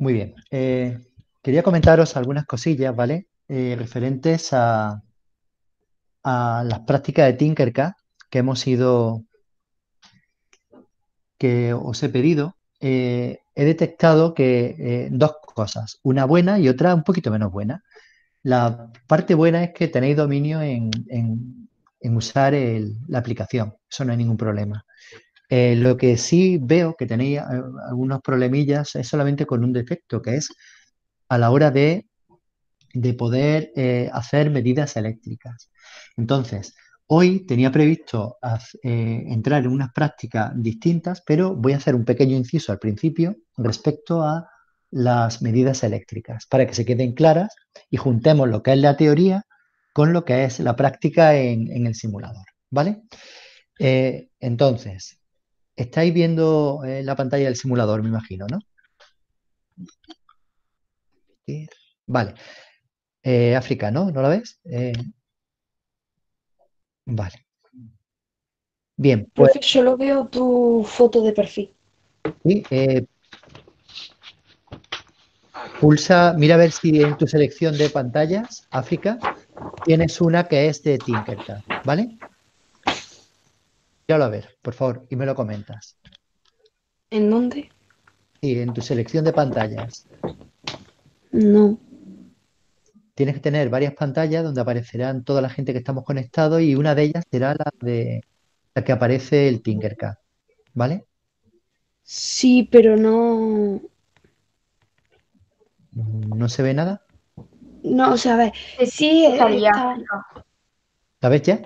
Muy bien. Eh, quería comentaros algunas cosillas, ¿vale? Eh, referentes a, las prácticas de Tinkercad que hemos ido, que os he pedido. Eh, he detectado que dos cosas, una buena y otra un poquito menos buena. La parte buena es que tenéis dominio en, usar la aplicación, eso no hay ningún problema. Eh, lo que sí veo que tenéis eh, algunos problemillas es solamente con un defecto, que es a la hora de, poder eh, hacer medidas eléctricas. Entonces, hoy tenía previsto entrar en unas prácticas distintas, pero voy a hacer un pequeño inciso al principio respecto a las medidas eléctricas, para que se queden claras y juntemos lo que es la teoría con lo que es la práctica en, el simulador, ¿vale? entonces, Estáis viendo eh, la pantalla del simulador, me imagino, ¿no? Vale. Eh, África, ¿no? ¿No la ves? Eh, vale. Bien. Pues... solo veo tu foto de perfil. Sí. pulsa, mira a ver si en tu selección de pantallas, África, tienes una que es de Tinkercad, ¿vale? Ya a ver, por favor, y me lo comentas. ¿En dónde? Sí, en tu selección de pantallas. No. Tienes que tener varias pantallas donde aparecerán toda la gente que estamos conectados y una de ellas será la de la que aparece el Tinkercad, ¿vale? Sí, pero no. ¿No se ve nada? No, o sea, a ver, sí, eh, está... ¿La ves ya?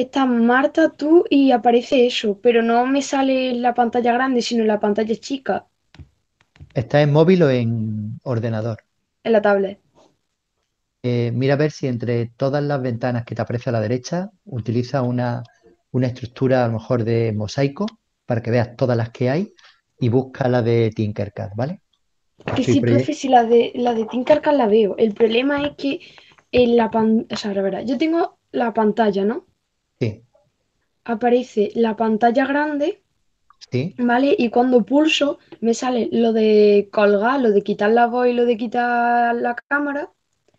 está Marta, tú y aparece eso, pero no me sale la pantalla grande, sino la pantalla chica. ¿Está en móvil o en ordenador? En la tablet. Eh, mira a ver si entre todas las ventanas que te aparece a la derecha utiliza una, estructura a lo mejor de mosaico para que veas todas las que hay y busca la de Tinkercad, ¿vale? Que sí, profe, si la de, la de Tinkercad la veo. El problema es que en la o sea, yo tengo la pantalla, ¿no? aparece la pantalla grande, ¿vale? Y cuando pulso me sale lo de colgar, lo de quitar la voz y lo de quitar la cámara.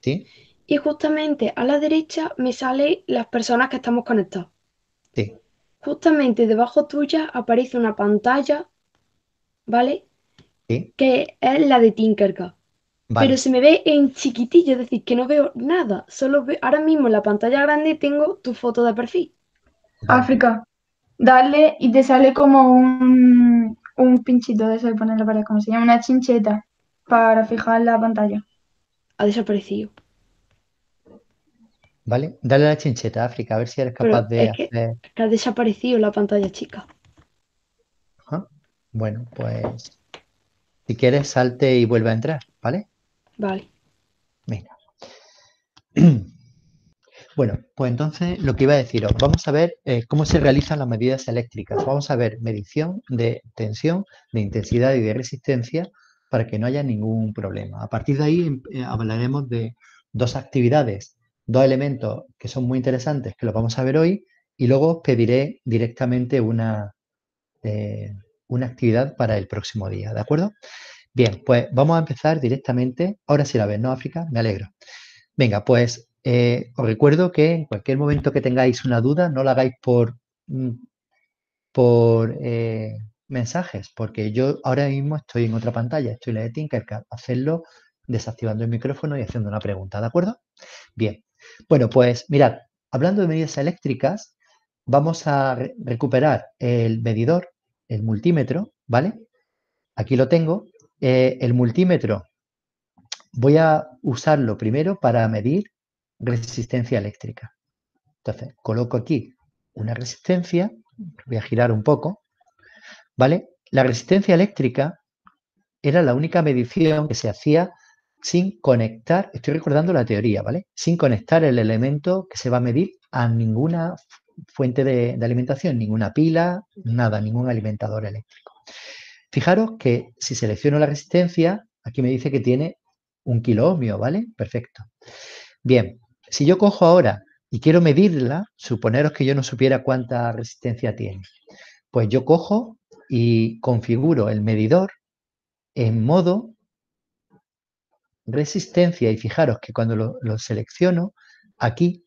¿Sí? Y justamente a la derecha me sale las personas que estamos conectados. Sí. Justamente debajo tuya aparece una pantalla, ¿vale? Que es la de Tinkercad. Pero se me ve en chiquitillo, es decir, que no veo nada. Solo veo, ahora mismo en la pantalla grande tengo tu foto de perfil. África. Dale y te sale como un, pinchito de eso de para la ¿Cómo se llama, una chincheta para fijar la pantalla. Ha desaparecido. ¿Vale? Dale la chincheta, África, a ver si eres capaz de hacer. ha desaparecido la pantalla, chica. Bueno, pues. Si quieres, salte y vuelve a entrar, ¿vale? Vale. Venga. Bueno, pues entonces lo que iba a deciros, vamos a ver eh, cómo se realizan las medidas eléctricas. Vamos a ver medición de tensión, de intensidad y de resistencia para que no haya ningún problema. A partir de ahí em, eh, hablaremos de dos actividades, dos elementos que son muy interesantes, que los vamos a ver hoy, y luego os pediré directamente una, eh, una actividad para el próximo día, ¿de acuerdo? Bien, pues vamos a empezar directamente. Ahora sí la ves, ¿no, África? Me alegro. Venga, pues eh, os recuerdo que en cualquier momento que tengáis una duda, no la hagáis por, mm, por eh, mensajes, porque yo ahora mismo estoy en otra pantalla, estoy en la de Tinkercad. Hacerlo desactivando el micrófono y haciendo una pregunta, ¿de acuerdo? Bien. Bueno, pues mirad, hablando de medidas eléctricas, vamos a recuperar el medidor, el multímetro, ¿vale? Aquí lo tengo. Eh, el multímetro voy a usarlo primero para medir resistencia eléctrica. Entonces, coloco aquí una resistencia, voy a girar un poco, ¿vale? La resistencia eléctrica era la única medición que se hacía sin conectar, estoy recordando la teoría, ¿vale? Sin conectar el elemento que se va a medir a ninguna fuente de, alimentación, ninguna pila, nada, ningún alimentador eléctrico. Fijaros que si selecciono la resistencia, aquí me dice que tiene un kilo ohmio, ¿vale? Perfecto. Bien, si yo cojo ahora y quiero medirla, suponeros que yo no supiera cuánta resistencia tiene. Pues yo cojo y configuro el medidor en modo resistencia y fijaros que cuando lo, selecciono, aquí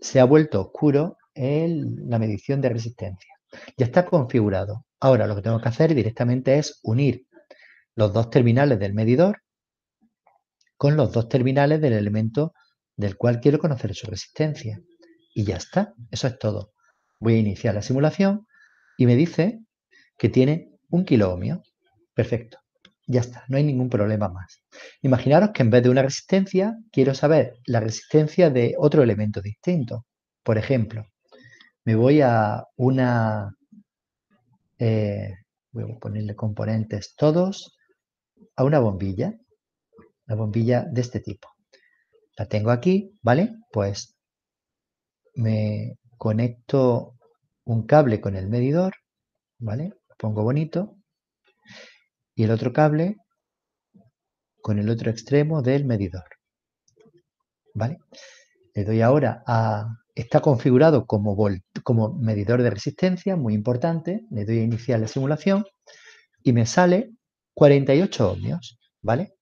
se ha vuelto oscuro la medición de resistencia. Ya está configurado. Ahora lo que tengo que hacer directamente es unir los dos terminales del medidor con los dos terminales del elemento del cual quiero conocer su resistencia. Y ya está, eso es todo. Voy a iniciar la simulación y me dice que tiene un kilo ohmio. Perfecto, ya está, no hay ningún problema más. Imaginaros que en vez de una resistencia, quiero saber la resistencia de otro elemento distinto. Por ejemplo, me voy a una... Eh, voy a ponerle componentes todos a una bombilla, una bombilla de este tipo la tengo aquí, ¿vale? Pues me conecto un cable con el medidor, ¿vale? pongo bonito. Y el otro cable con el otro extremo del medidor. ¿Vale? Le doy ahora a... Está configurado como, como medidor de resistencia, muy importante. Le doy a iniciar la simulación y me sale 48 ohmios, ¿vale?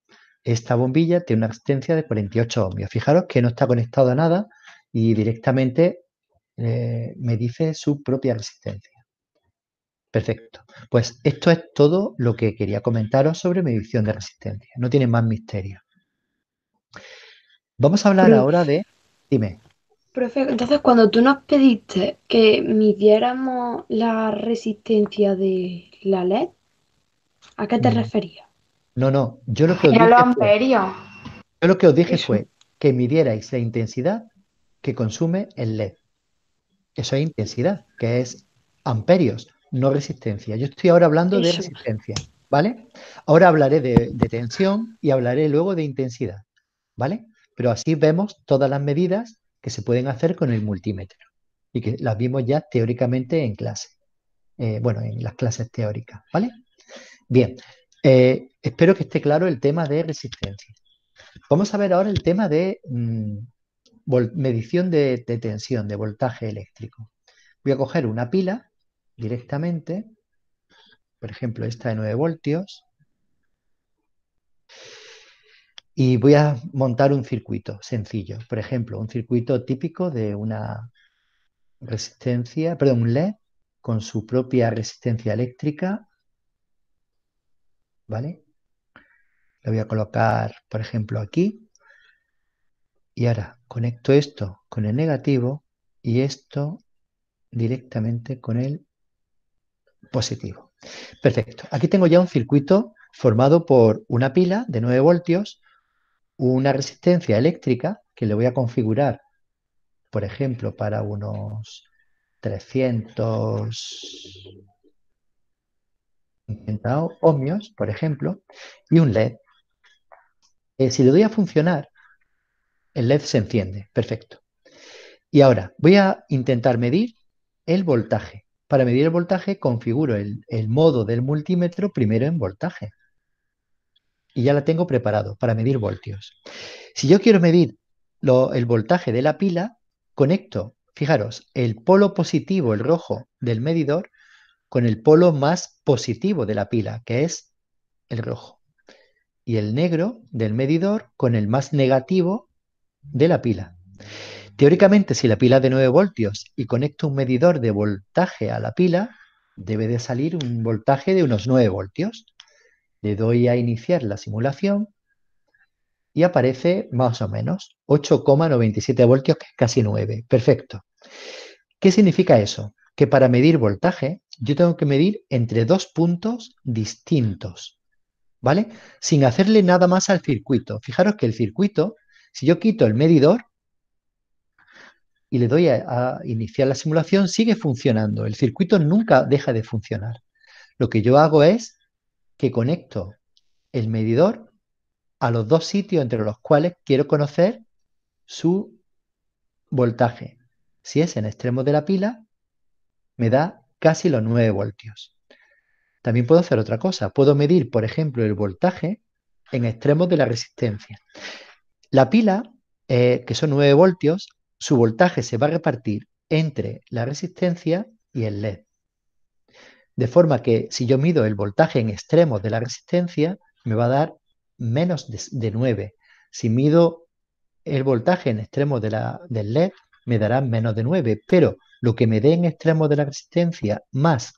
Esta bombilla tiene una resistencia de 48 ohmios. Fijaros que no está conectado a nada y directamente eh, me dice su propia resistencia. Perfecto. Pues esto es todo lo que quería comentaros sobre medición de resistencia. No tiene más misterio. Vamos a hablar ahora de... Dime. Profe, entonces cuando tú nos pediste que midiéramos la resistencia de la LED, ¿a qué te mm. referías? No, no, yo lo que os dije. Fue, yo lo que os dije fue que midierais la intensidad que consume el LED. Eso es intensidad, que es amperios, no resistencia. Yo estoy ahora hablando de resistencia, ¿vale? Ahora hablaré de, tensión y hablaré luego de intensidad, ¿vale? Pero así vemos todas las medidas que se pueden hacer con el multímetro y que las vimos ya teóricamente en clase, eh, bueno, en las clases teóricas, ¿vale? Bien, eh, espero que esté claro el tema de resistencia. Vamos a ver ahora el tema de mm, medición de, de tensión, de voltaje eléctrico. Voy a coger una pila directamente, por ejemplo esta de 9 voltios, y voy a montar un circuito sencillo, por ejemplo, un circuito típico de una resistencia, perdón, un LED con su propia resistencia eléctrica lo voy a colocar, por ejemplo, aquí. Y ahora conecto esto con el negativo y esto directamente con el positivo. Perfecto. Aquí tengo ya un circuito formado por una pila de 9 voltios, una resistencia eléctrica que le voy a configurar, por ejemplo, para unos 300 intentado ohmios, por ejemplo, y un LED. Eh, si le doy a funcionar, el LED se enciende. Perfecto. Y ahora voy a intentar medir el voltaje. Para medir el voltaje configuro el, modo del multímetro primero en voltaje. Y ya la tengo preparado para medir voltios. Si yo quiero medir el voltaje de la pila, conecto, fijaros, el polo positivo, el rojo del medidor, con el polo más positivo de la pila, que es el rojo. Y el negro del medidor con el más negativo de la pila. Teóricamente, si la pila es de 9 voltios y conecto un medidor de voltaje a la pila, debe de salir un voltaje de unos 9 voltios. Le doy a iniciar la simulación y aparece más o menos 8,97 voltios, que es casi 9. Perfecto. ¿Qué significa eso? Que para medir voltaje yo tengo que medir entre dos puntos distintos, ¿vale? Sin hacerle nada más al circuito. Fijaros que el circuito, si yo quito el medidor y le doy a, iniciar la simulación, sigue funcionando. El circuito nunca deja de funcionar. Lo que yo hago es que conecto el medidor a los dos sitios entre los cuales quiero conocer su voltaje. Si es en extremo de la pila, me da casi los 9 voltios. También puedo hacer otra cosa. Puedo medir, por ejemplo, el voltaje en extremos de la resistencia. La pila, eh, que son 9 voltios, su voltaje se va a repartir entre la resistencia y el LED. De forma que si yo mido el voltaje en extremos de la resistencia, me va a dar menos de, 9. Si mido el voltaje en extremos de la, del LED, me dará menos de 9. Pero lo que me dé en extremo de la resistencia más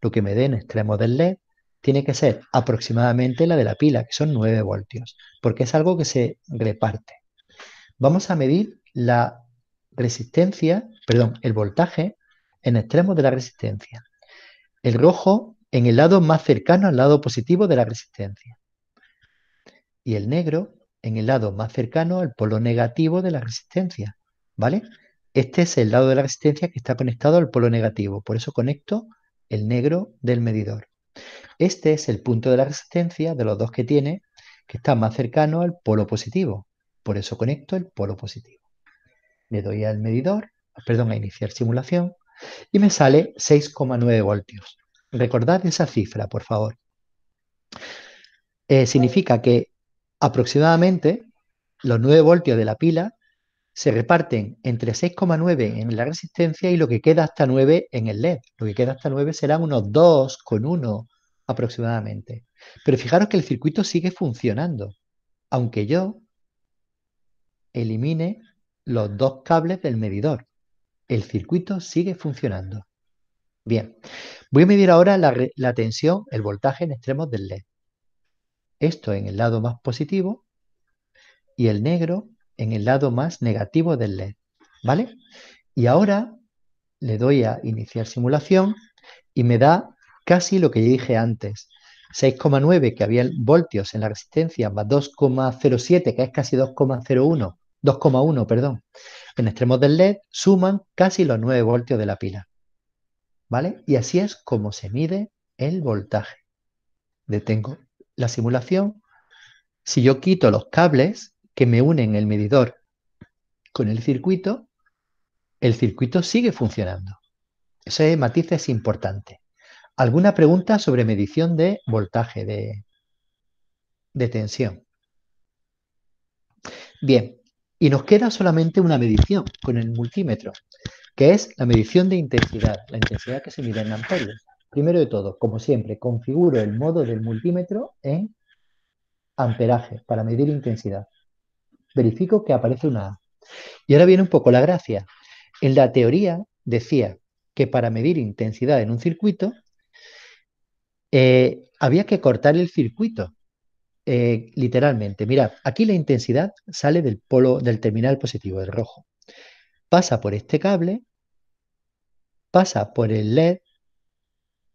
lo que me dé en extremo del LED tiene que ser aproximadamente la de la pila, que son 9 voltios, porque es algo que se reparte. Vamos a medir la resistencia, perdón, el voltaje en extremo de la resistencia. El rojo en el lado más cercano al lado positivo de la resistencia. Y el negro en el lado más cercano al polo negativo de la resistencia. ¿Vale? Este es el lado de la resistencia que está conectado al polo negativo, por eso conecto el negro del medidor. Este es el punto de la resistencia de los dos que tiene que está más cercano al polo positivo, por eso conecto el polo positivo. Le doy al medidor, perdón, a iniciar simulación y me sale 6,9 voltios. Recordad esa cifra, por favor. Eh, significa que aproximadamente los 9 voltios de la pila se reparten entre 6,9 en la resistencia y lo que queda hasta 9 en el LED. Lo que queda hasta 9 serán unos 2,1 aproximadamente. Pero fijaros que el circuito sigue funcionando, aunque yo elimine los dos cables del medidor. El circuito sigue funcionando. Bien, voy a medir ahora la, la tensión, el voltaje en extremos del LED. Esto en el lado más positivo y el negro en el lado más negativo del LED, ¿vale? Y ahora le doy a iniciar simulación y me da casi lo que yo dije antes. 6,9 que había voltios en la resistencia más 2,07 que es casi 2,01, 2,1, perdón, en extremos del LED suman casi los 9 voltios de la pila. ¿Vale? Y así es como se mide el voltaje. Detengo la simulación. Si yo quito los cables, que me unen el medidor con el circuito, el circuito sigue funcionando. Ese matiz es importante. ¿Alguna pregunta sobre medición de voltaje, de, de tensión? Bien, y nos queda solamente una medición con el multímetro, que es la medición de intensidad, la intensidad que se mide en amperios. Primero de todo, como siempre, configuro el modo del multímetro en amperaje para medir intensidad verifico que aparece una A. Y ahora viene un poco la gracia. En la teoría decía que para medir intensidad en un circuito eh, había que cortar el circuito. Eh, literalmente, mirad, aquí la intensidad sale del polo del terminal positivo, del rojo. Pasa por este cable, pasa por el LED,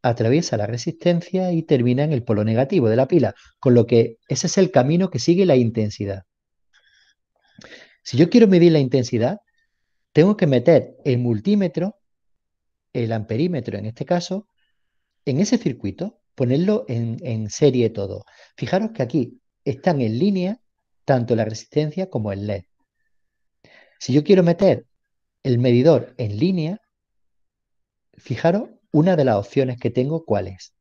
atraviesa la resistencia y termina en el polo negativo de la pila, con lo que ese es el camino que sigue la intensidad. Si yo quiero medir la intensidad, tengo que meter el multímetro, el amperímetro en este caso, en ese circuito, ponerlo en, serie todo. Fijaros que aquí están en línea tanto la resistencia como el LED. Si yo quiero meter el medidor en línea, fijaros una de las opciones que tengo, ¿cuál es?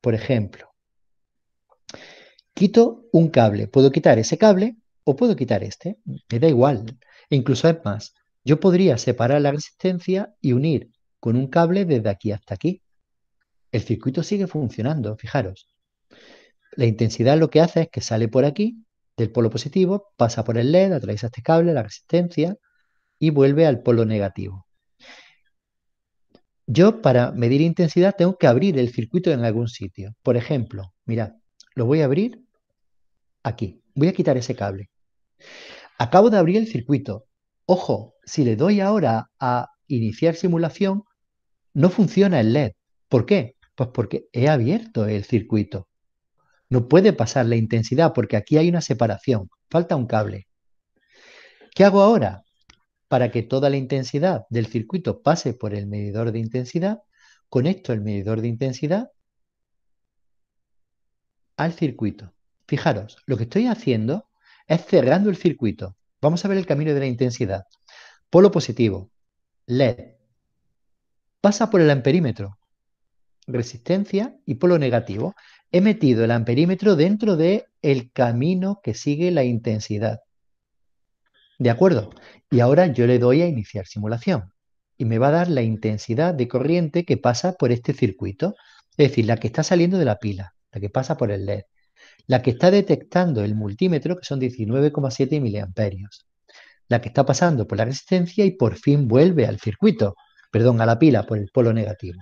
Por ejemplo, quito un cable. Puedo quitar ese cable o puedo quitar este, me da igual. E incluso es más, yo podría separar la resistencia y unir con un cable desde aquí hasta aquí. El circuito sigue funcionando, fijaros. La intensidad lo que hace es que sale por aquí, del polo positivo, pasa por el LED, atraviesa este cable, la resistencia, y vuelve al polo negativo. Yo para medir intensidad tengo que abrir el circuito en algún sitio. Por ejemplo, mirad, lo voy a abrir aquí. Voy a quitar ese cable. Acabo de abrir el circuito. Ojo, si le doy ahora a iniciar simulación, no funciona el LED. ¿Por qué? Pues porque he abierto el circuito. No puede pasar la intensidad porque aquí hay una separación, falta un cable. ¿Qué hago ahora? Para que toda la intensidad del circuito pase por el medidor de intensidad, conecto el medidor de intensidad al circuito. Fijaros, lo que estoy haciendo es cerrando el circuito. Vamos a ver el camino de la intensidad. Polo positivo, LED. Pasa por el amperímetro, resistencia y polo negativo. He metido el amperímetro dentro de el camino que sigue la intensidad. ¿De acuerdo? Y ahora yo le doy a iniciar simulación y me va a dar la intensidad de corriente que pasa por este circuito, es decir, la que está saliendo de la pila, la que pasa por el LED. La que está detectando el multímetro, que son 19,7 miliamperios. La que está pasando por la resistencia y por fin vuelve al circuito, perdón, a la pila por el polo negativo.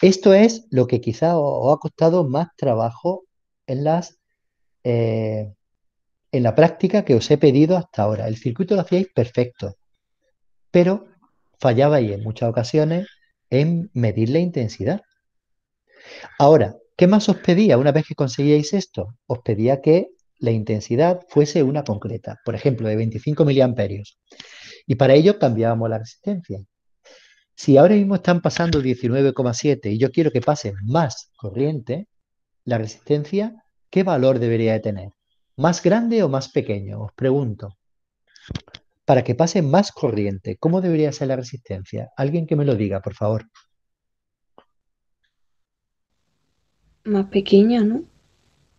Esto es lo que quizá os ha costado más trabajo en las eh, en la práctica que os he pedido hasta ahora. El circuito lo hacíais perfecto, pero fallabais en muchas ocasiones en medir la intensidad. Ahora, ¿Qué más os pedía una vez que conseguíais esto? Os pedía que la intensidad fuese una concreta, por ejemplo, de 25 miliamperios. Y para ello cambiábamos la resistencia. Si ahora mismo están pasando 19,7 y yo quiero que pase más corriente, la resistencia, ¿qué valor debería de tener? ¿Más grande o más pequeño? Os pregunto. Para que pase más corriente, ¿cómo debería ser la resistencia? Alguien que me lo diga, por favor. más pequeña, ¿no?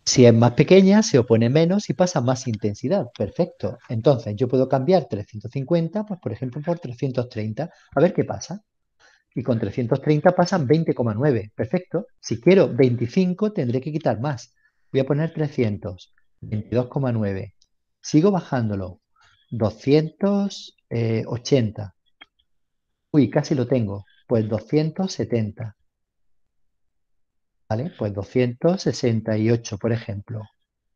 Si es más pequeña, se opone menos y pasa más intensidad. Perfecto. Entonces, yo puedo cambiar 350, pues por ejemplo, por 330. A ver qué pasa. Y con 330 pasan 20,9. Perfecto. Si quiero 25, tendré que quitar más. Voy a poner 300. 22,9. Sigo bajándolo. 280. Uy, casi lo tengo. Pues 270. ¿Vale? Pues 268, por ejemplo.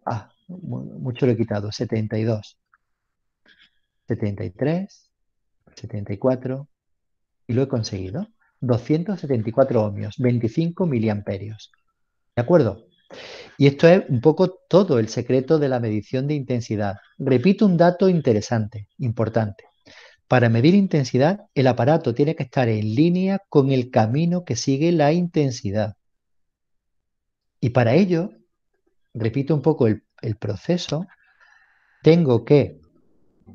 Ah, mucho lo he quitado, 72. 73, 74, y lo he conseguido. 274 ohmios, 25 miliamperios. ¿De acuerdo? Y esto es un poco todo el secreto de la medición de intensidad. Repito un dato interesante, importante. Para medir intensidad, el aparato tiene que estar en línea con el camino que sigue la intensidad. Y para ello, repito un poco el, proceso, tengo que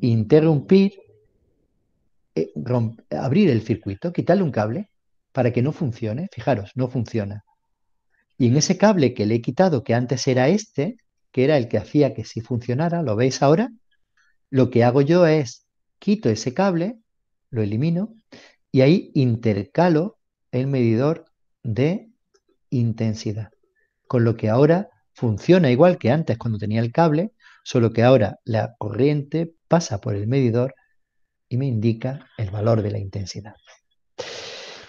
interrumpir, eh, abrir el circuito, quitarle un cable para que no funcione. Fijaros, no funciona. Y en ese cable que le he quitado, que antes era este, que era el que hacía que si funcionara, ¿lo veis ahora? Lo que hago yo es quito ese cable, lo elimino y ahí intercalo el medidor de intensidad con lo que ahora funciona igual que antes cuando tenía el cable, solo que ahora la corriente pasa por el medidor y me indica el valor de la intensidad.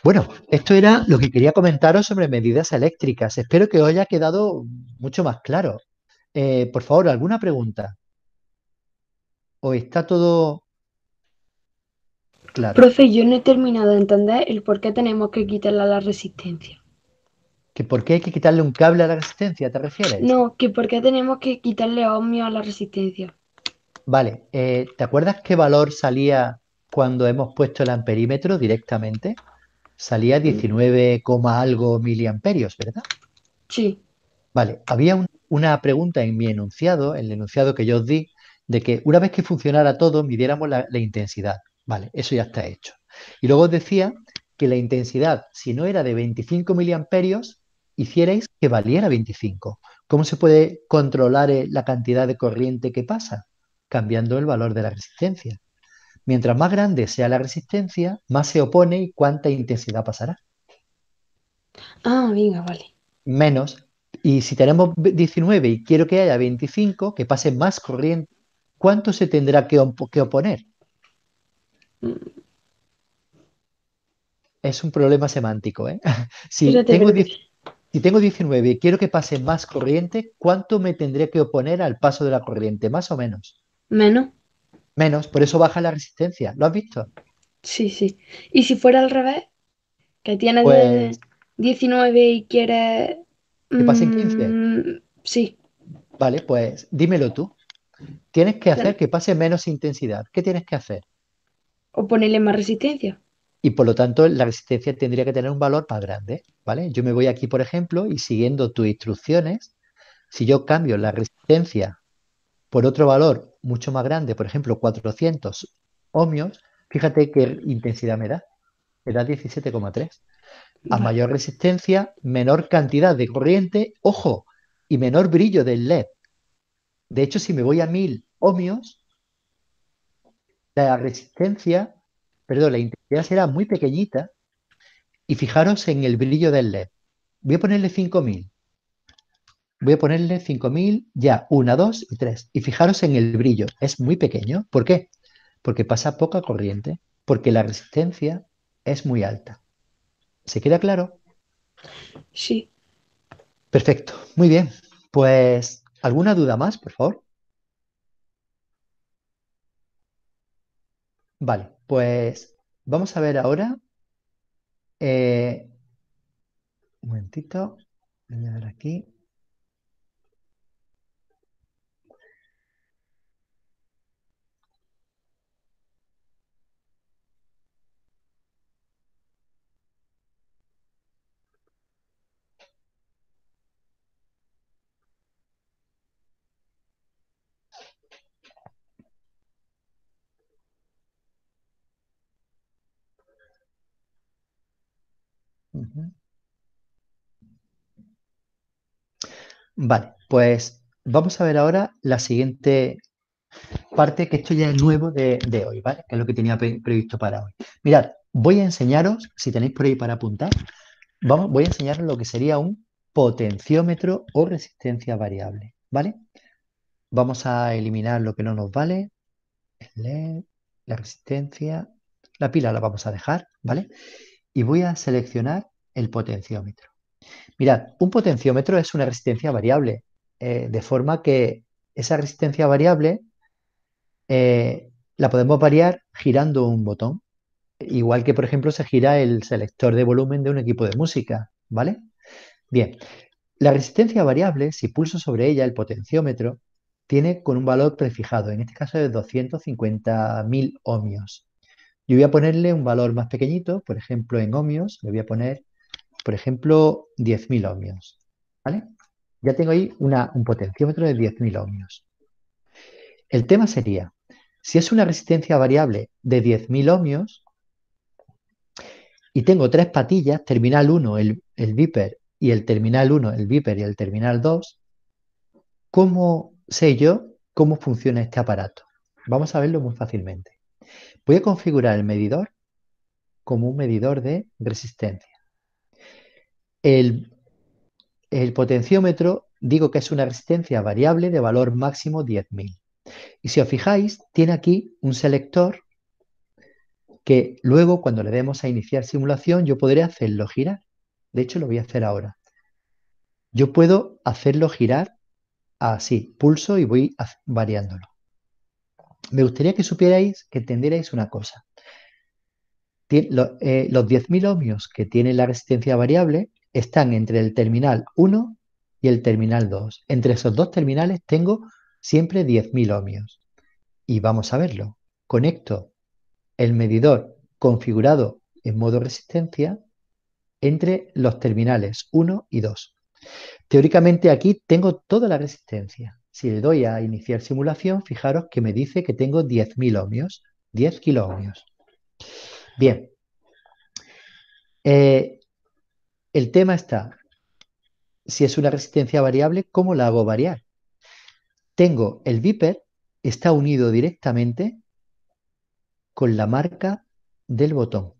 Bueno, esto era lo que quería comentaros sobre medidas eléctricas. Espero que os haya quedado mucho más claro. Eh, por favor, ¿alguna pregunta? ¿O está todo claro? Profe, yo no he terminado de entender el por qué tenemos que quitarle la resistencia. ¿Que por qué hay que quitarle un cable a la resistencia, te refieres? No, que por qué tenemos que quitarle ohmio a la resistencia. Vale, eh, ¿te acuerdas qué valor salía cuando hemos puesto el amperímetro directamente? Salía 19, algo miliamperios, ¿verdad? Sí. Vale, había una pregunta en mi enunciado, en el enunciado que yo os di, de que una vez que funcionara todo, midiéramos la, la intensidad. Vale, eso ya está hecho. Y luego os decía que la intensidad, si no era de 25 miliamperios, hicierais que valiera 25. ¿Cómo se puede controlar eh, la cantidad de corriente que pasa? Cambiando el valor de la resistencia. Mientras más grande sea la resistencia, más se opone y cuánta intensidad pasará. Ah, venga, vale. Menos. Y si tenemos 19 y quiero que haya 25, que pase más corriente, ¿cuánto se tendrá que, oponer? Mm. Es un problema semántico, ¿eh? si, tengo si tengo 19 y quiero que pase más corriente, ¿cuánto me tendré que oponer al paso de la corriente? ¿Más o menos? Menos. Menos, por eso baja la resistencia. ¿Lo has visto? Sí, sí. ¿Y si fuera al revés? Que tienes 19 pues y quieres... Que pase 15. Mm, sí. Vale, pues dímelo tú. Tienes que hacer que pase menos intensidad. ¿Qué tienes que hacer? O ponerle más resistencia y por lo tanto la resistencia tendría que tener un valor más grande, ¿vale? Yo me voy aquí, por ejemplo, y siguiendo tus instrucciones, si yo cambio la resistencia por otro valor mucho más grande, por ejemplo, 400 ohmios, fíjate qué intensidad me da, me da 17,3. A mayor resistencia, menor cantidad de corriente, ojo, y menor brillo del LED. De hecho, si me voy a 1000 ohmios, la resistencia perdón, la intensidad será muy pequeñita y fijaros en el brillo del LED. Voy a ponerle 5000. Voy a ponerle 5000 ya, una, dos y 3. Y fijaros en el brillo, es muy pequeño. ¿Por qué? Porque pasa poca corriente, porque la resistencia es muy alta. ¿Se queda claro? Sí. Perfecto, muy bien. Pues, ¿alguna duda más, por favor? Vale. Pues vamos a ver ahora. Eh, un momentito, voy a ver aquí. Vale, pues vamos a ver ahora la siguiente parte, que esto ya es nuevo de, hoy, ¿vale? Que es lo que tenía previsto para hoy. Mirad, voy a enseñaros, si tenéis por ahí para apuntar, vamos, voy a enseñaros lo que sería un potenciómetro o resistencia variable, ¿vale? Vamos a eliminar lo que no nos vale, LED, la resistencia, la pila la vamos a dejar, ¿vale? Y voy a seleccionar el potenciómetro. Mirad, un potenciómetro es una resistencia variable, eh, de forma que esa resistencia variable eh, la podemos variar girando un botón, igual que por ejemplo se gira el selector de volumen de un equipo de música, ¿vale? Bien, la resistencia variable, si pulso sobre ella el potenciómetro, tiene con un valor prefijado, en este caso de 250.000 ohmios. Yo voy a ponerle un valor más pequeñito, por ejemplo en ohmios le voy a poner por ejemplo, 10.000 ohmios. ¿Vale? Ya tengo ahí un potenciómetro de 10.000 ohmios. El tema sería, si es una resistencia variable de 10.000 ohmios y tengo tres patillas, terminal 1, el, el viper, y el terminal 1, el viper y el terminal 2, ¿cómo sé yo cómo funciona este aparato? Vamos a verlo muy fácilmente. Voy a configurar el medidor como un medidor de resistencia. El, potenciómetro digo que es una resistencia variable de valor máximo 10.000. Y si os fijáis, tiene aquí un selector que luego cuando le demos a iniciar simulación yo podré hacerlo girar. De hecho, lo voy a hacer ahora. Yo puedo hacerlo girar así, pulso y voy variándolo. Me gustaría que supierais, que entendierais una cosa. Eh, los 10.000 ohmios que tiene la resistencia variable están entre el terminal 1 y el terminal 2. Entre esos dos terminales tengo siempre 10.000 ohmios. Y vamos a verlo. Conecto el medidor configurado en modo resistencia entre los terminales 1 y 2. Teóricamente aquí tengo toda la resistencia. Si le doy a iniciar simulación, fijaros que me dice que tengo 10.000 ohmios, 10 kiloohmios. Bien. Eh, el tema está, si es una resistencia variable, ¿cómo la hago variar? Tengo el viper, está unido directamente con la marca del botón.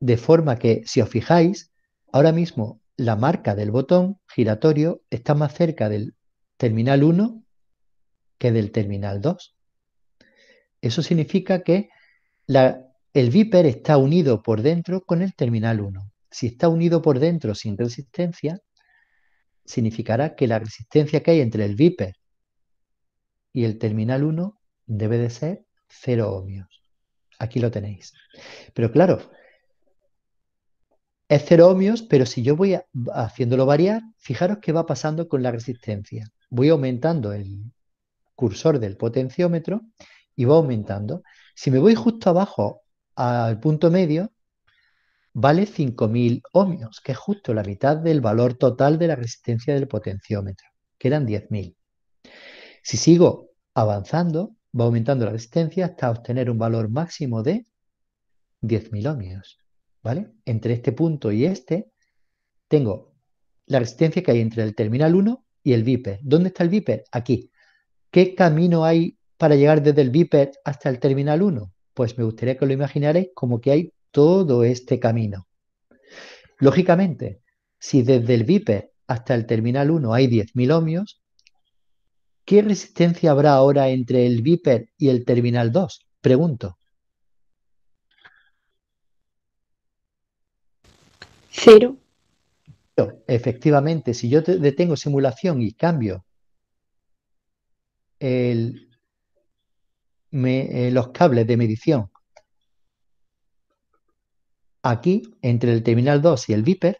De forma que, si os fijáis, ahora mismo la marca del botón giratorio está más cerca del terminal 1 que del terminal 2. Eso significa que el viper está unido por dentro con el terminal 1 si está unido por dentro sin resistencia, significará que la resistencia que hay entre el viper y el terminal 1 debe de ser 0 ohmios. Aquí lo tenéis. Pero claro, es 0 ohmios, pero si yo voy haciéndolo variar, fijaros qué va pasando con la resistencia. Voy aumentando el cursor del potenciómetro y va aumentando. Si me voy justo abajo al punto medio, vale 5.000 ohmios, que es justo la mitad del valor total de la resistencia del potenciómetro. Quedan 10.000. Si sigo avanzando, va aumentando la resistencia hasta obtener un valor máximo de 10.000 ohmios. ¿Vale? Entre este punto y este tengo la resistencia que hay entre el terminal 1 y el viper. ¿Dónde está el viper? Aquí. ¿Qué camino hay para llegar desde el viper hasta el terminal 1? Pues me gustaría que lo imaginarais como que hay todo este camino. Lógicamente, si desde el viper hasta el terminal 1 hay 10.000 ohmios, ¿qué resistencia habrá ahora entre el VIPER y el terminal 2? Pregunto. Cero. Efectivamente, si yo detengo simulación y cambio eh, los cables de medición Aquí, entre el Terminal 2 y el Viper,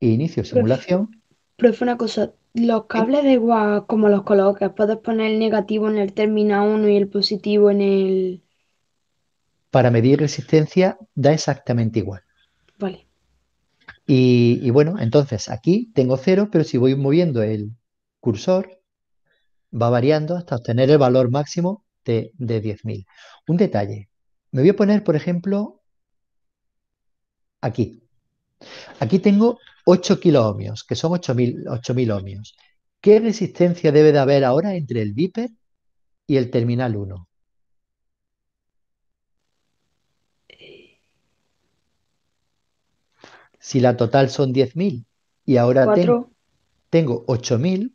inicio simulación. Profe, una cosa, los cables de igual como los coloques puedes poner el negativo en el Terminal 1 y el positivo en el... Para medir resistencia da exactamente igual. Vale. Y, bueno, entonces aquí tengo cero, pero si voy moviendo el cursor, va variando hasta obtener el valor máximo de, de 10.000. Un detalle, me voy a poner, por ejemplo, aquí. Aquí tengo 8 kiloohmios, que son 8.000 ohmios. ¿Qué resistencia debe de haber ahora entre el viper y el terminal 1? Si la total son 10.000 y ahora tengo, 8.000,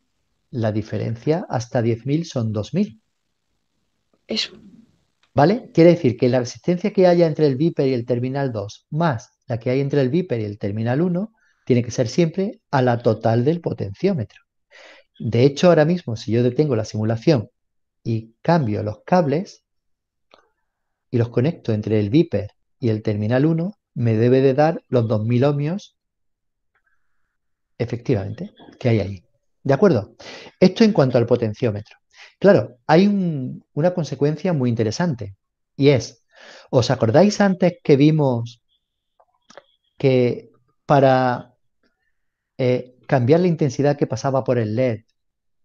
la diferencia hasta 10.000 son 2.000. Eso. ¿Vale? Quiere decir que la resistencia que haya entre el viper y el terminal 2 más la que hay entre el viper y el terminal 1, tiene que ser siempre a la total del potenciómetro. De hecho, ahora mismo, si yo detengo la simulación y cambio los cables y los conecto entre el viper y el terminal 1, me debe de dar los 2000 ohmios efectivamente que hay ahí. ¿De acuerdo? Esto en cuanto al potenciómetro. Claro, hay una consecuencia muy interesante y es, ¿os acordáis antes que vimos que para eh, cambiar la intensidad que pasaba por el LED,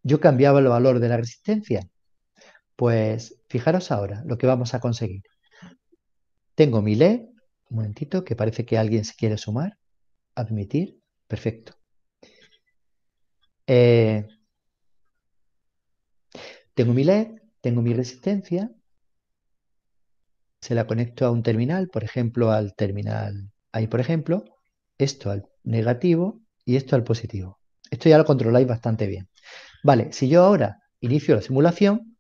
yo cambiaba el valor de la resistencia. Pues fijaros ahora lo que vamos a conseguir. Tengo mi LED, un momentito, que parece que alguien se quiere sumar, admitir, perfecto. Eh, tengo mi LED, tengo mi resistencia, se la conecto a un terminal, por ejemplo al terminal Ahí, por ejemplo, esto al negativo y esto al positivo. Esto ya lo controláis bastante bien. Vale, si yo ahora inicio la simulación,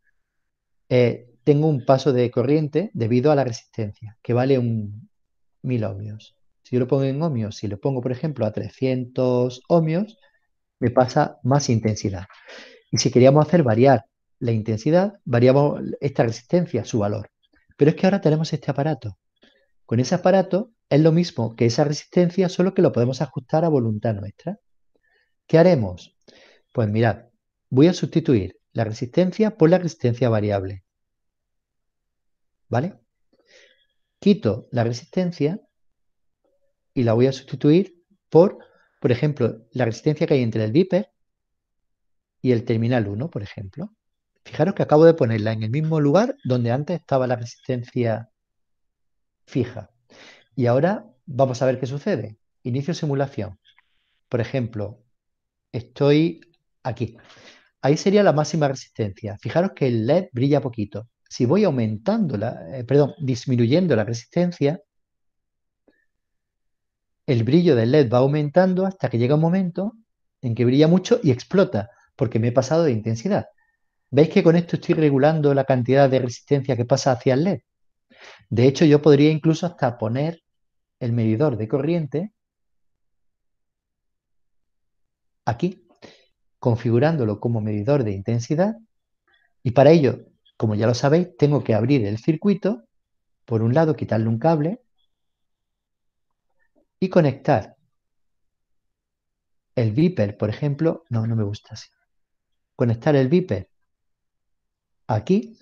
eh, tengo un paso de corriente debido a la resistencia, que vale un 1000 ohmios. Si yo lo pongo en ohmios, si lo pongo, por ejemplo, a 300 ohmios, me pasa más intensidad. Y si queríamos hacer variar la intensidad, variamos esta resistencia, su valor. Pero es que ahora tenemos este aparato. Con ese aparato es lo mismo que esa resistencia, solo que lo podemos ajustar a voluntad nuestra. ¿Qué haremos? Pues mirad, voy a sustituir la resistencia por la resistencia variable. ¿Vale? Quito la resistencia y la voy a sustituir por, por ejemplo, la resistencia que hay entre el viper y el terminal 1, por ejemplo. Fijaros que acabo de ponerla en el mismo lugar donde antes estaba la resistencia fija. Y ahora vamos a ver qué sucede. Inicio simulación. Por ejemplo, estoy aquí. Ahí sería la máxima resistencia. Fijaros que el LED brilla poquito. Si voy aumentando la, eh, perdón, disminuyendo la resistencia, el brillo del LED va aumentando hasta que llega un momento en que brilla mucho y explota, porque me he pasado de intensidad. ¿Veis que con esto estoy regulando la cantidad de resistencia que pasa hacia el LED? De hecho, yo podría incluso hasta poner el medidor de corriente aquí, configurándolo como medidor de intensidad y para ello, como ya lo sabéis, tengo que abrir el circuito, por un lado quitarle un cable y conectar el viper, por ejemplo, no, no me gusta así, conectar el viper aquí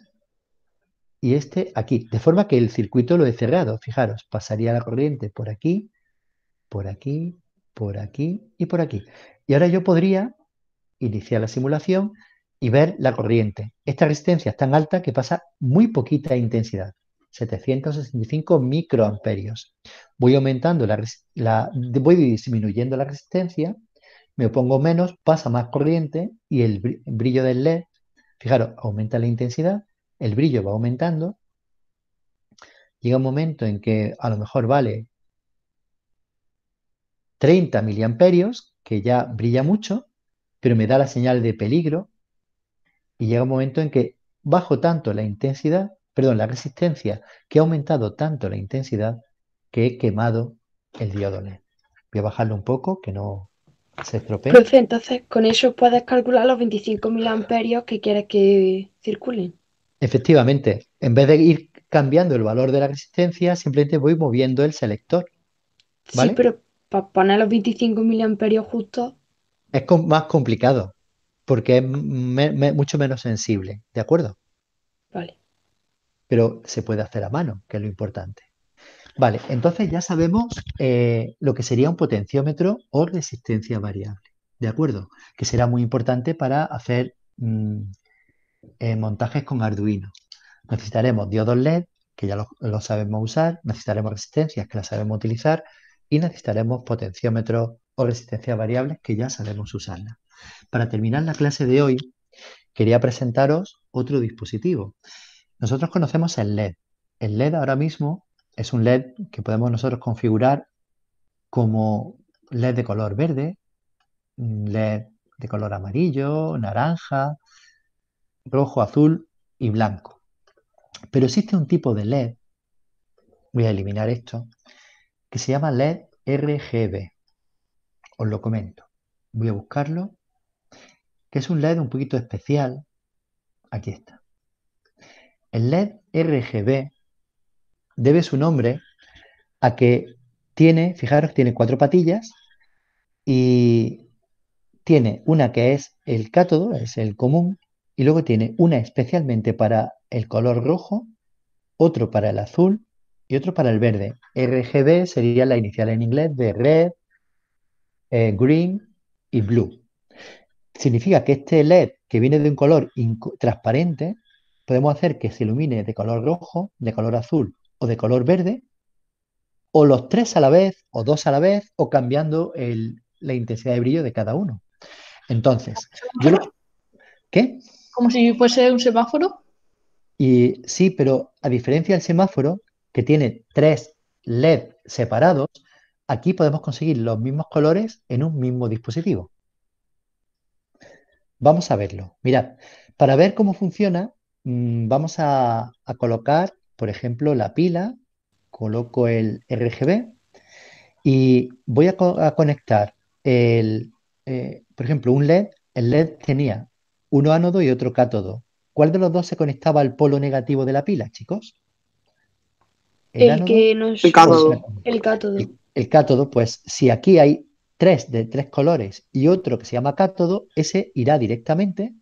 y este aquí. De forma que el circuito lo he cerrado. Fijaros, pasaría la corriente por aquí, por aquí, por aquí y por aquí. Y ahora yo podría iniciar la simulación y ver la corriente. Esta resistencia es tan alta que pasa muy poquita intensidad, 765 microamperios. Voy aumentando la, voy disminuyendo la resistencia, me pongo menos, pasa más corriente y el brillo del LED, fijaros, aumenta la intensidad el brillo va aumentando, llega un momento en que a lo mejor vale 30 miliamperios, que ya brilla mucho, pero me da la señal de peligro, y llega un momento en que bajo tanto la intensidad, perdón, la resistencia, que ha aumentado tanto la intensidad que he quemado el diodo Voy a bajarlo un poco, que no se estropee. entonces con eso puedes calcular los 25 miliamperios que quieres que circulen. Efectivamente, en vez de ir cambiando el valor de la resistencia, simplemente voy moviendo el selector. Sí, pero para poner los 25 miliamperios justo... Es más complicado, porque es mucho menos sensible, ¿de acuerdo? Vale. Pero se puede hacer a mano, que es lo importante. Vale, entonces ya sabemos eh, lo que sería un potenciómetro o resistencia variable, ¿de acuerdo? Que será muy importante para hacer mm, eh, montajes con Arduino. Necesitaremos diodos LED, que ya lo sabemos usar, necesitaremos resistencias, que las sabemos utilizar, y necesitaremos potenciómetros o resistencias variables, que ya sabemos usarlas. Para terminar la clase de hoy, quería presentaros otro dispositivo. Nosotros conocemos el LED. El LED ahora mismo es un LED que podemos nosotros configurar como LED de color verde, mm, LED de color amarillo, naranja, rojo, azul y blanco. Pero existe un tipo de LED, voy a eliminar esto, que se llama LED RGB. Os lo comento. Voy a buscarlo, que es un LED un poquito especial. Aquí está. El LED RGB debe su nombre a que tiene, fijaros, tiene cuatro patillas y tiene una que es el cátodo, es el común, y luego tiene una especialmente para el color rojo, otro para el azul y otro para el verde. RGB sería la inicial en inglés de red, eh, green y blue. Significa que este LED que viene de un color transparente, podemos hacer que se ilumine de color rojo, de color azul o de color verde, o los tres a la vez, o dos a la vez, o cambiando la intensidad de brillo de cada uno. Entonces, ¿Qué? como si fuese un semáforo. Y sí, pero a diferencia del semáforo, que tiene tres LED separados, aquí podemos conseguir los mismos colores en un mismo dispositivo. Vamos a verlo. Mirad, para ver cómo funciona, mm, vamos a, colocar, por ejemplo, la pila, coloco el RGB y voy a, conectar, el, eh, por ejemplo, un LED. El LED tenía uno ánodo y otro cátodo. ¿Cuál de los dos se conectaba al polo negativo de la pila, chicos? El, que el cátodo. Pues, el cátodo. pues si aquí hay tres de tres colores y otro que se llama cátodo, ese irá directamente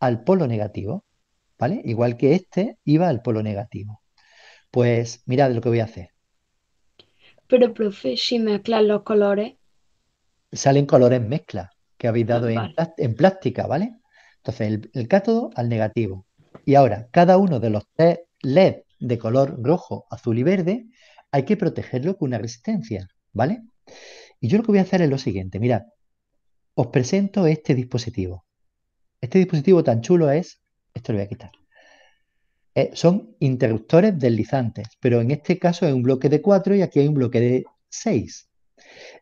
al polo negativo, ¿vale? Igual que este iba al polo negativo. Pues mirad lo que voy a hacer. Pero, profe, si mezclan los colores. Salen colores mezcla que habéis dado ah, en, plástica, ¿vale? Entonces, el, cátodo al negativo. Y ahora, cada uno de los tres LED de color rojo, azul y verde, hay que protegerlo con una resistencia, ¿vale? Y yo lo que voy a hacer es lo siguiente, mirad, os presento este dispositivo. Este dispositivo tan chulo es, esto lo voy a quitar, eh, son interruptores deslizantes, pero en este caso es un bloque de 4 y aquí hay un bloque de 6.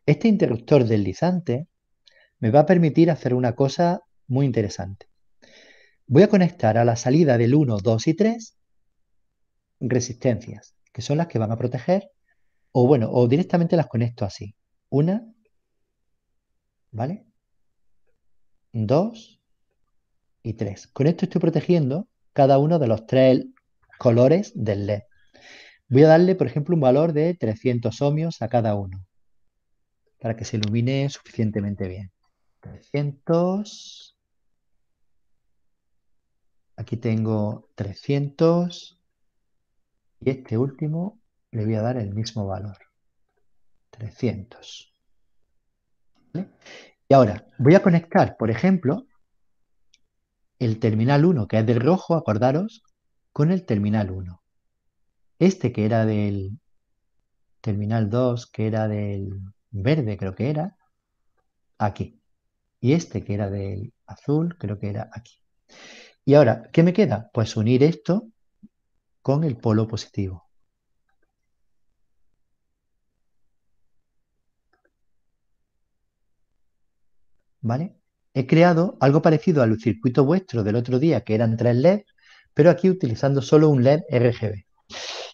Este interruptor deslizante me va a permitir hacer una cosa muy interesante. Voy a conectar a la salida del 1, 2 y 3 resistencias, que son las que van a proteger, o bueno, o directamente las conecto así. Una, ¿vale? Dos y tres. Con esto estoy protegiendo cada uno de los tres colores del LED. Voy a darle, por ejemplo, un valor de 300 ohmios a cada uno para que se ilumine suficientemente bien. 300 Aquí tengo 300 y este último le voy a dar el mismo valor. 300. Y ahora voy a conectar, por ejemplo, el terminal 1, que es del rojo, acordaros, con el terminal 1. Este que era del terminal 2, que era del verde, creo que era, aquí. Y este que era del azul, creo que era aquí. Y ahora, ¿qué me queda? Pues unir esto con el polo positivo. ¿Vale? He creado algo parecido al circuito vuestro del otro día, que eran tres LEDs, pero aquí utilizando solo un LED RGB.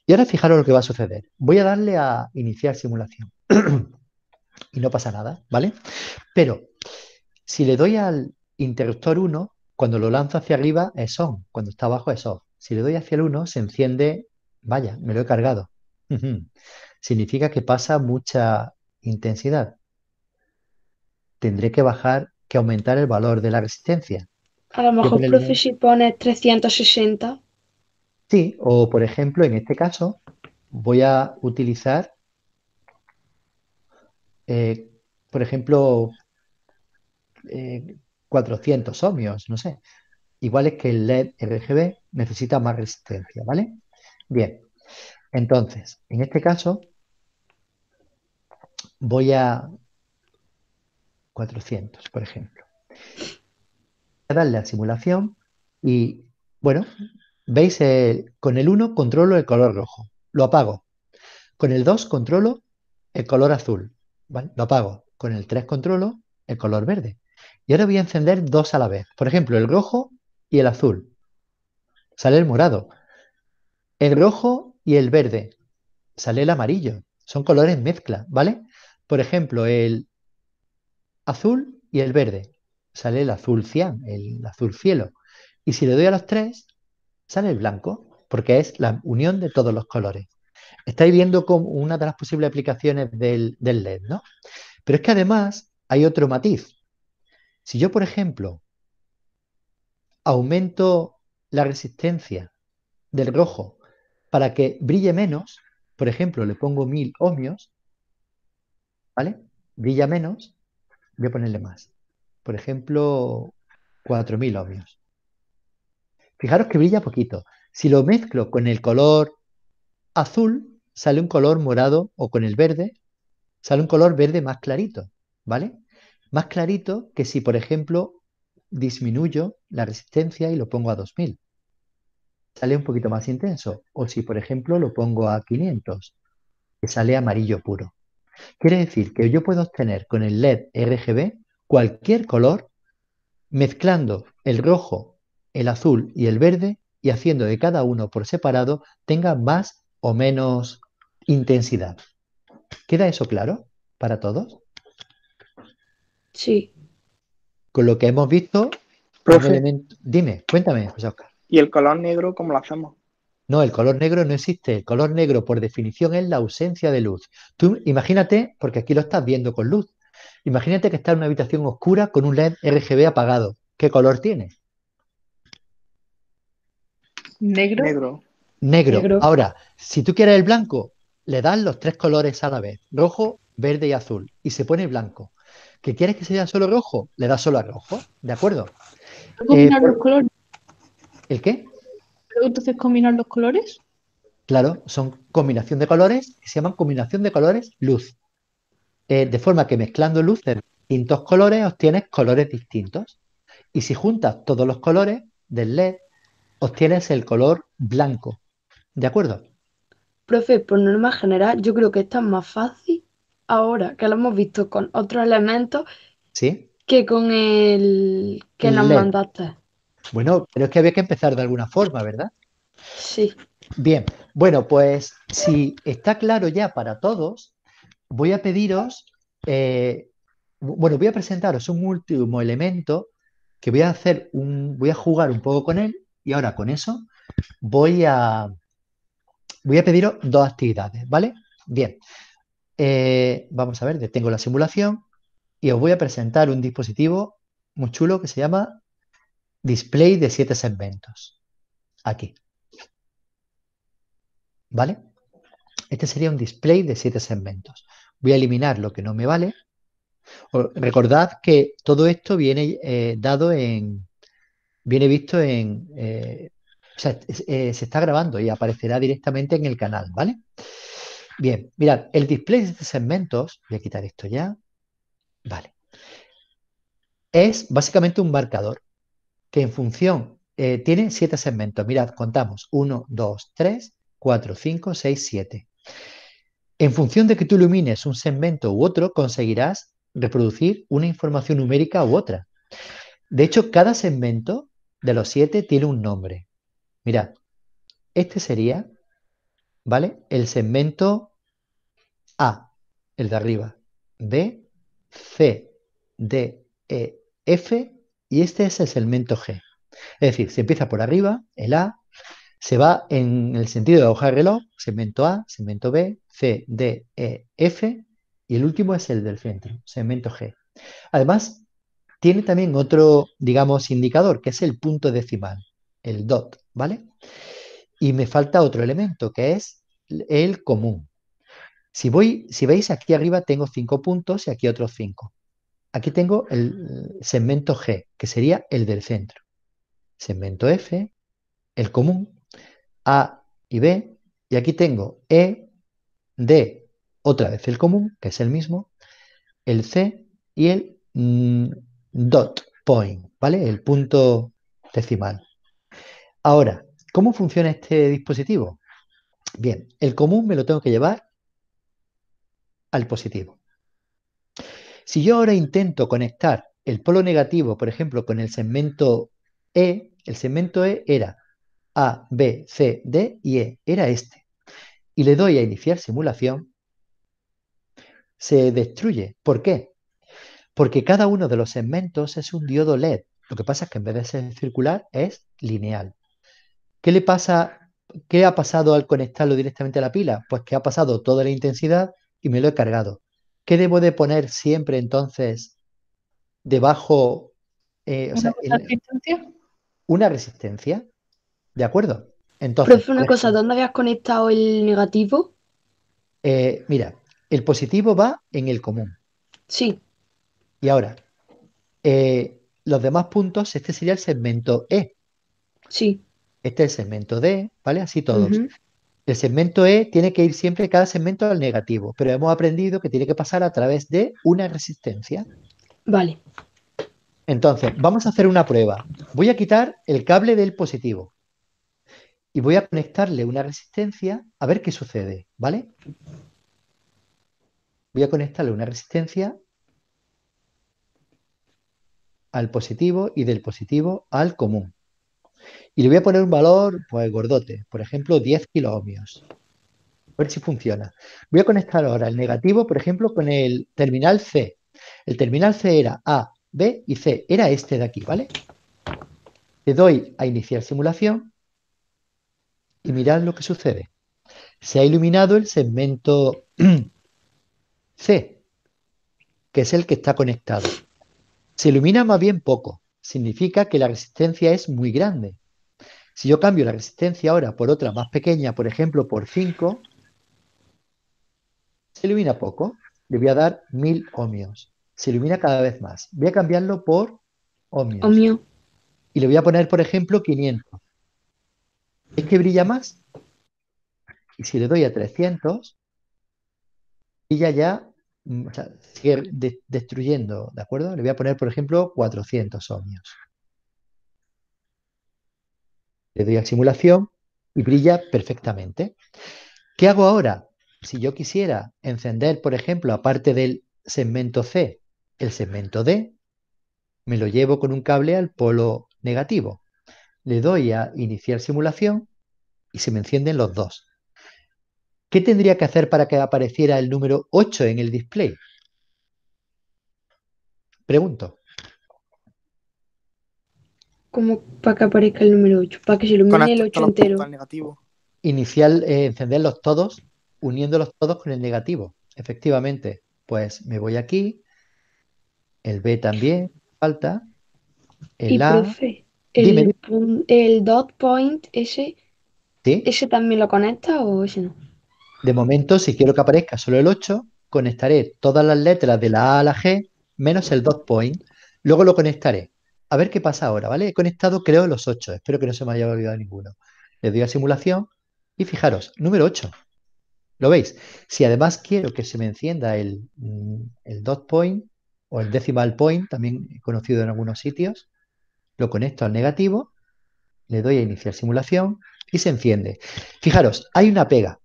Y ahora fijaros lo que va a suceder. Voy a darle a iniciar simulación. y no pasa nada, ¿vale? Pero si le doy al interruptor 1, cuando lo lanzo hacia arriba es on, cuando está abajo es off. Si le doy hacia el 1 se enciende, vaya, me lo he cargado. Significa que pasa mucha intensidad. Tendré que bajar, que aumentar el valor de la resistencia. A lo mejor, profe, si pone 360. Sí, o por ejemplo, en este caso, voy a utilizar, eh, por ejemplo, eh, 400 ohmios, no sé. Igual es que el LED RGB necesita más resistencia, ¿vale? Bien, entonces, en este caso, voy a 400, por ejemplo. Voy a darle a simulación y, bueno, veis, con el 1 controlo el color rojo, lo apago. Con el 2 controlo el color azul, Lo apago. Con el 3 controlo el color verde. Y ahora voy a encender dos a la vez. Por ejemplo, el rojo y el azul. Sale el morado. El rojo y el verde. Sale el amarillo. Son colores mezcla, ¿vale? Por ejemplo, el azul y el verde. Sale el azul cian, el azul cielo. Y si le doy a los tres, sale el blanco, porque es la unión de todos los colores. Estáis viendo como una de las posibles aplicaciones del, del LED, ¿no? Pero es que además hay otro matiz, si yo, por ejemplo, aumento la resistencia del rojo para que brille menos, por ejemplo, le pongo 1000 ohmios, ¿vale? Brilla menos, voy a ponerle más. Por ejemplo, 4000 ohmios. Fijaros que brilla poquito. Si lo mezclo con el color azul, sale un color morado o con el verde, sale un color verde más clarito, ¿vale? más clarito que si, por ejemplo, disminuyo la resistencia y lo pongo a 2000. Sale un poquito más intenso. O si, por ejemplo, lo pongo a 500, que sale amarillo puro. Quiere decir que yo puedo obtener con el LED RGB cualquier color mezclando el rojo, el azul y el verde y haciendo de cada uno por separado tenga más o menos intensidad. ¿Queda eso claro para todos? Sí. Con lo que hemos visto, dime, cuéntame, José ¿Y el color negro cómo lo hacemos? No, el color negro no existe. El color negro, por definición, es la ausencia de luz. Tú imagínate, porque aquí lo estás viendo con luz, imagínate que estás en una habitación oscura con un LED RGB apagado. ¿Qué color tiene? Negro. Negro. Negro. Ahora, si tú quieres el blanco, le das los tres colores a la vez, rojo, verde y azul, y se pone blanco. ¿Que quieres que sea solo rojo? Le das solo a rojo, ¿de acuerdo? Eh, combinar los colores. ¿El qué? Entonces combinar los colores. Claro, son combinación de colores, se llaman combinación de colores luz. Eh, de forma que mezclando luces de distintos colores obtienes colores distintos. Y si juntas todos los colores del LED, obtienes el color blanco. ¿De acuerdo? Profe, por norma general, yo creo que esta es más fácil ahora, que lo hemos visto con otro elemento ¿Sí? que con el que nos e mandaste. Bueno, pero es que había que empezar de alguna forma, ¿verdad? Sí. Bien, bueno, pues si está claro ya para todos, voy a pediros, eh, bueno, voy a presentaros un último elemento que voy a hacer un, voy a jugar un poco con él y ahora con eso voy a, voy a pediros dos actividades, ¿vale? Bien, eh, vamos a ver, detengo la simulación y os voy a presentar un dispositivo muy chulo que se llama Display de siete segmentos. Aquí. ¿Vale? Este sería un display de siete segmentos. Voy a eliminar lo que no me vale. Recordad que todo esto viene eh, dado en. Viene visto en. Eh, o sea, se está grabando y aparecerá directamente en el canal, ¿vale? Bien, mirad, el display de este segmentos, voy a quitar esto ya, vale, es básicamente un marcador que en función, eh, tiene siete segmentos, mirad, contamos, 1, 2, 3, 4, 5, 6, siete. En función de que tú ilumines un segmento u otro, conseguirás reproducir una información numérica u otra. De hecho, cada segmento de los siete tiene un nombre. Mirad, este sería ¿vale? El segmento A, el de arriba, B, C, D, E, F y este es el segmento G. Es decir, se empieza por arriba, el A, se va en el sentido de la hoja de reloj, segmento A, segmento B, C, D, E, F y el último es el del centro, segmento G. Además, tiene también otro, digamos, indicador, que es el punto decimal, el DOT, ¿vale? Y me falta otro elemento, que es el común. Si, voy, si veis, aquí arriba tengo cinco puntos y aquí otros cinco. Aquí tengo el segmento G, que sería el del centro. Segmento F, el común, A y B. Y aquí tengo E, D, otra vez el común, que es el mismo, el C y el mm, dot point, ¿vale? El punto decimal. Ahora, ¿Cómo funciona este dispositivo? Bien, el común me lo tengo que llevar al positivo. Si yo ahora intento conectar el polo negativo, por ejemplo, con el segmento E, el segmento E era A, B, C, D y E, era este. Y le doy a iniciar simulación, se destruye. ¿Por qué? Porque cada uno de los segmentos es un diodo LED. Lo que pasa es que en vez de ser circular es lineal. ¿Qué le pasa? ¿Qué ha pasado al conectarlo directamente a la pila? Pues que ha pasado toda la intensidad y me lo he cargado. ¿Qué debo de poner siempre entonces debajo? Eh, ¿Una, resistencia? ¿Una resistencia? ¿De acuerdo? Entonces, fue una cosa, ¿dónde habías conectado el negativo? Eh, mira, el positivo va en el común. Sí. Y ahora, eh, los demás puntos, este sería el segmento E. Sí. Este es el segmento D, ¿vale? Así todos. El segmento E tiene que ir siempre cada segmento al negativo, pero hemos aprendido que tiene que pasar a través de una resistencia. Vale. Entonces, vamos a hacer una prueba. Voy a quitar el cable del positivo y voy a conectarle una resistencia a ver qué sucede, ¿vale? Voy a conectarle una resistencia al positivo y del positivo al común. Y le voy a poner un valor, pues gordote, por ejemplo, 10 kiloohmios. A ver si funciona. Voy a conectar ahora el negativo, por ejemplo, con el terminal C. El terminal C era A, B y C. Era este de aquí, ¿vale? Le doy a iniciar simulación y mirad lo que sucede. Se ha iluminado el segmento C, que es el que está conectado. Se ilumina más bien poco significa que la resistencia es muy grande. Si yo cambio la resistencia ahora por otra más pequeña, por ejemplo por 5, se ilumina poco. Le voy a dar 1000 ohmios. Se ilumina cada vez más. Voy a cambiarlo por ohmios. Y le voy a poner, por ejemplo, 500. ¿Es que brilla más? Y si le doy a 300, brilla ya Mm, sigue destruyendo, ¿de acuerdo? Le voy a poner, por ejemplo, 400 ohmios. Le doy a simulación y brilla perfectamente. ¿Qué hago ahora? Si yo quisiera encender, por ejemplo, aparte del segmento C, el segmento D, me lo llevo con un cable al polo negativo. Le doy a iniciar simulación y se me encienden los dos. ¿Qué tendría que hacer para que apareciera el número 8 en el display? Pregunto. ¿Cómo para que aparezca el número 8? Para que se ilumine el 8 entero. Negativo. Inicial, eh, encenderlos todos, uniéndolos todos con el negativo. Efectivamente. Pues me voy aquí. El B también falta. El y, A. el, dot point ese. ¿Ese también lo conecta o ese no? De momento, si quiero que aparezca solo el 8, conectaré todas las letras de la A a la G menos el dot point. Luego lo conectaré. A ver qué pasa ahora, ¿vale? He conectado, creo, los 8. Espero que no se me haya olvidado ninguno. Le doy a simulación y fijaros, número 8. ¿Lo veis? Si además quiero que se me encienda el, mm, el dot point o el decimal point, también conocido en algunos sitios, lo conecto al negativo, le doy a iniciar simulación y se enciende. Fijaros, hay una pega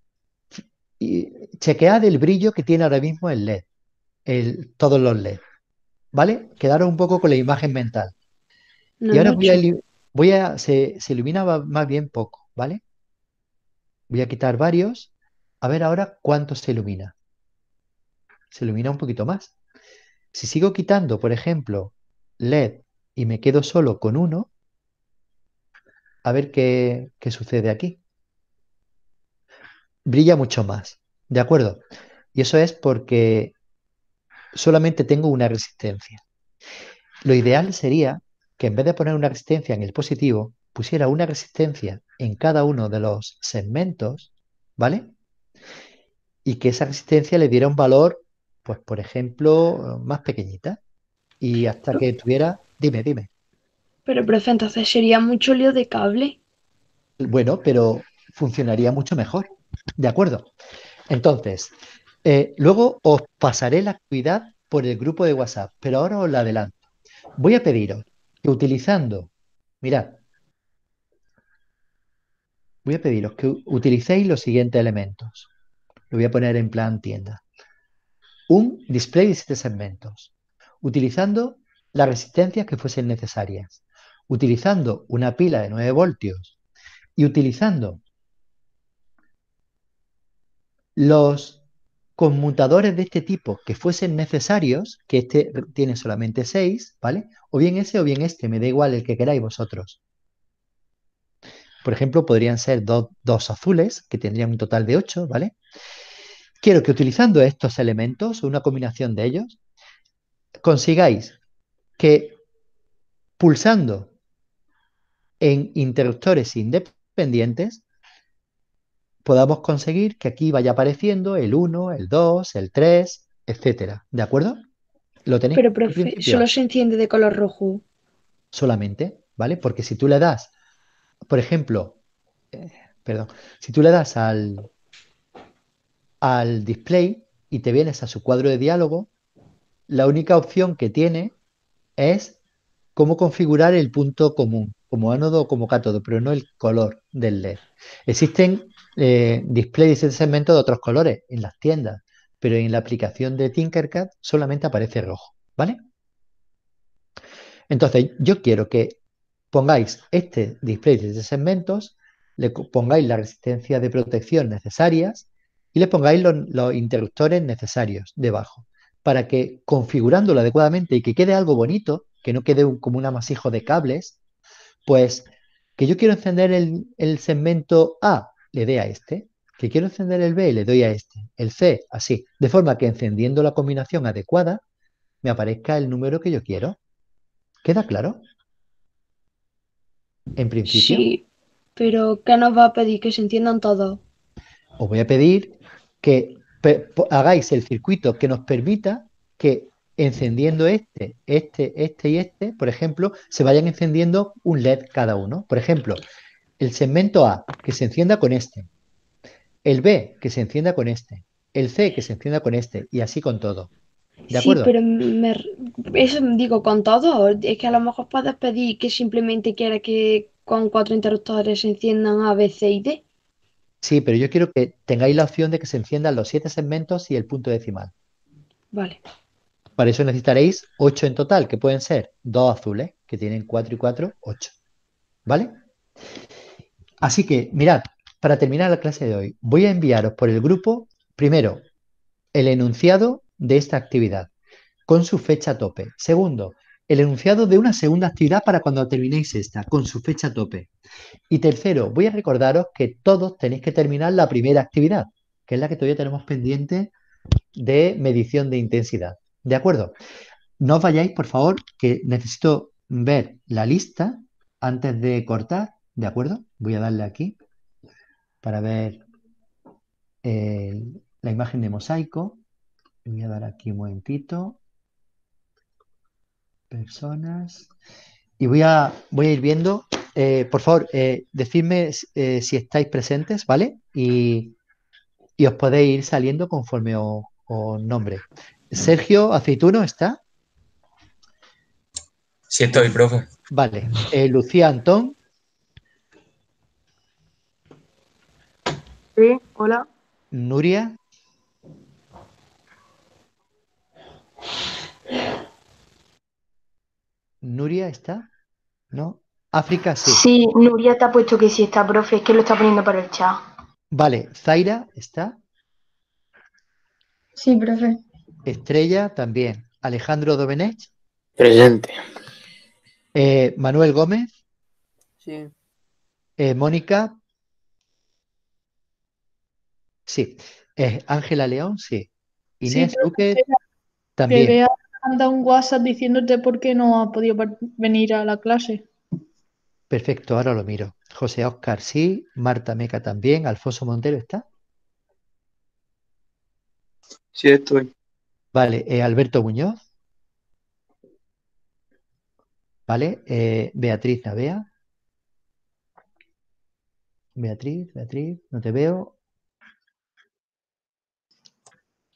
y chequead el brillo que tiene ahora mismo el LED, todos los LED. ¿Vale? quedaron un poco con la imagen mental. y ahora voy a, se, ilumina más bien poco, ¿vale? Voy a quitar varios. A ver ahora cuánto se ilumina. Se ilumina un poquito más. Si sigo quitando, por ejemplo, LED y me quedo solo con uno, a ver qué sucede aquí brilla mucho más, ¿de acuerdo? Y eso es porque solamente tengo una resistencia. Lo ideal sería que en vez de poner una resistencia en el positivo, pusiera una resistencia en cada uno de los segmentos, ¿vale? Y que esa resistencia le diera un valor, pues por ejemplo, más pequeñita. Y hasta que tuviera, dime, dime. Pero, entonces sería mucho lío de cable. Bueno, pero funcionaría mucho mejor. ¿De acuerdo? Entonces, eh, luego os pasaré la actividad por el grupo de WhatsApp, pero ahora os la adelanto. Voy a pediros que utilizando, mirad, voy a pediros que utilicéis los siguientes elementos. Lo voy a poner en plan tienda. Un display de siete segmentos, utilizando las resistencias que fuesen necesarias, utilizando una pila de 9 voltios y utilizando los conmutadores de este tipo que fuesen necesarios, que este tiene solamente 6, ¿vale? O bien ese o bien este, me da igual el que queráis vosotros. Por ejemplo, podrían ser dos azules, que tendrían un total de 8, ¿vale? Quiero que utilizando estos elementos, o una combinación de ellos, consigáis que pulsando en interruptores independientes, podamos conseguir que aquí vaya apareciendo el 1, el 2, el 3, etcétera. ¿De acuerdo? Lo tenéis. Pero, profe, solo se enciende de color rojo. Solamente, ¿vale? Porque si tú le das, por ejemplo, eh, perdón, si tú le das al, al display y te vienes a su cuadro de diálogo, la única opción que tiene es cómo configurar el punto común, como ánodo o como cátodo, pero no el color del LED. Existen eh, displays de segmentos de otros colores en las tiendas, pero en la aplicación de Tinkercad solamente aparece rojo, ¿vale? Entonces, yo quiero que pongáis este display de segmentos, le pongáis la resistencia de protección necesarias y le pongáis los, interruptores necesarios debajo para que configurándolo adecuadamente y que quede algo bonito, que no quede como un amasijo de cables, pues que yo quiero encender el, el segmento A, le dé a este. Que quiero encender el B, le doy a este. El C, así. De forma que encendiendo la combinación adecuada, me aparezca el número que yo quiero. ¿Queda claro? En principio. Sí, pero ¿qué nos va a pedir? Que se entiendan todos. Os voy a pedir que hagáis el circuito que nos permita que encendiendo este, este, este y este, por ejemplo, se vayan encendiendo un LED cada uno. Por ejemplo, el segmento A, que se encienda con este. El B, que se encienda con este. El C, que se encienda con este. Y así con todo. Sí, pero eso digo con todo. Es que a lo mejor puedes pedir que simplemente quiera que con cuatro interruptores se enciendan A, B, C y D. Sí, pero yo quiero que tengáis la opción de que se enciendan los siete segmentos y el punto decimal. Vale. Para eso necesitaréis ocho en total, que pueden ser dos azules, que tienen cuatro y cuatro, ocho. ¿Vale? Así que, mirad, para terminar la clase de hoy, voy a enviaros por el grupo, primero, el enunciado de esta actividad, con su fecha tope. Segundo, el enunciado de una segunda actividad para cuando terminéis esta, con su fecha tope. Y tercero, voy a recordaros que todos tenéis que terminar la primera actividad, que es la que todavía tenemos pendiente de medición de intensidad. ¿De acuerdo? No os vayáis, por favor, que necesito ver la lista antes de cortar ¿De acuerdo? Voy a darle aquí para ver eh, la imagen de mosaico. Voy a dar aquí un momentito. Personas. Y voy a, voy a ir viendo. Eh, por favor, eh, decidme eh, si estáis presentes, ¿vale? Y, os podéis ir saliendo conforme o nombre. Sergio Aceituno, ¿está? Sí, estoy, profe. Vale. Lucía Antón. Sí, hola. Nuria. ¿Nuria está? ¿No? África sí. Sí, Nuria te ha puesto que sí está, profe, es que lo está poniendo para el chat. Vale, Zaira está. Sí, profe. Estrella también. Alejandro Domenech. Presente. Eh, Manuel Gómez. Sí. Eh, Mónica. Sí, es Ángela León, sí. Inés sí, también. Que había un WhatsApp diciéndote por qué no ha podido venir a la clase. Perfecto, ahora lo miro. José Oscar, sí. Marta Meca también. Alfonso Montero está. Sí, estoy. Vale, eh, Alberto Muñoz. Vale, eh, Beatriz Navea. Beatriz, Beatriz, no te veo.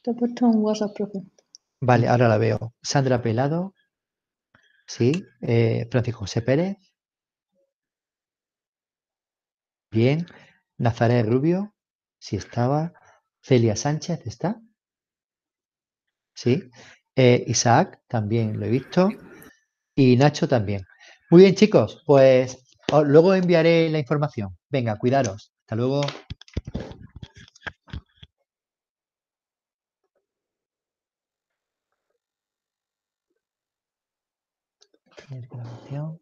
Te he puesto un WhatsApp Vale, ahora la veo. Sandra Pelado. Sí. Eh, Francisco José Pérez. Bien. Nazaret Rubio. Sí estaba. Celia Sánchez está. Sí. Eh, Isaac también lo he visto. Y Nacho también. Muy bien, chicos. Pues luego enviaré la información. Venga, cuidaros. Hasta luego. circulación